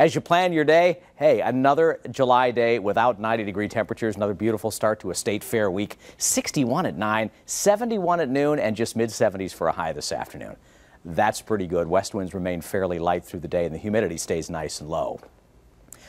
As you plan your day, hey, another July day without 90 degree temperatures, another beautiful start to a state fair week. 61 at 9, 71 at noon, and just mid 70s for a high this afternoon. That's pretty good. West winds remain fairly light through the day, and the humidity stays nice and low.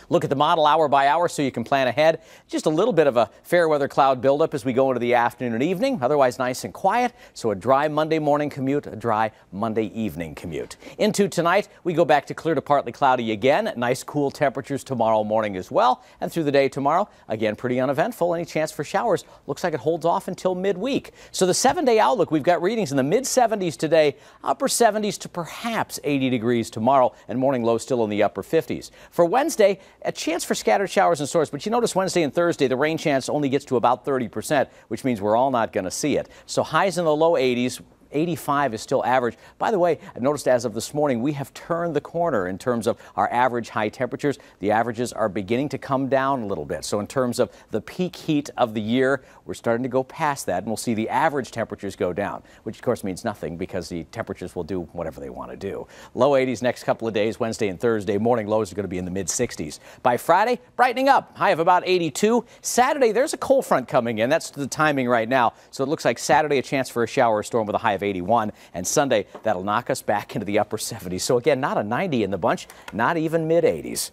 Look at the model hour by hour so you can plan ahead. Just a little bit of a fair weather cloud buildup as we go into the afternoon and evening. Otherwise nice and quiet. So a dry Monday morning commute, a dry Monday evening commute. Into tonight, we go back to clear to partly cloudy again. Nice cool temperatures tomorrow morning as well. And through the day tomorrow, again, pretty uneventful. Any chance for showers looks like it holds off until midweek. So the seven day outlook, we've got readings in the mid 70s today, upper 70s to perhaps 80 degrees tomorrow and morning low still in the upper 50s. For Wednesday, a chance for scattered showers and storms, but you notice Wednesday and Thursday the rain chance only gets to about 30 percent, which means we're all not going to see it. So highs in the low 80s, 85 is still average. By the way, i noticed as of this morning, we have turned the corner in terms of our average high temperatures. The averages are beginning to come down a little bit. So in terms of the peak heat of the year, we're starting to go past that and we'll see the average temperatures go down, which of course means nothing because the temperatures will do whatever they want to do. Low 80s next couple of days, Wednesday and Thursday morning lows are going to be in the mid 60s. By Friday, brightening up, high of about 82. Saturday, there's a cold front coming in. That's the timing right now. So it looks like Saturday, a chance for a shower or storm with a high of 81, And Sunday, that'll knock us back into the upper 70s. So again, not a 90 in the bunch, not even mid 80s.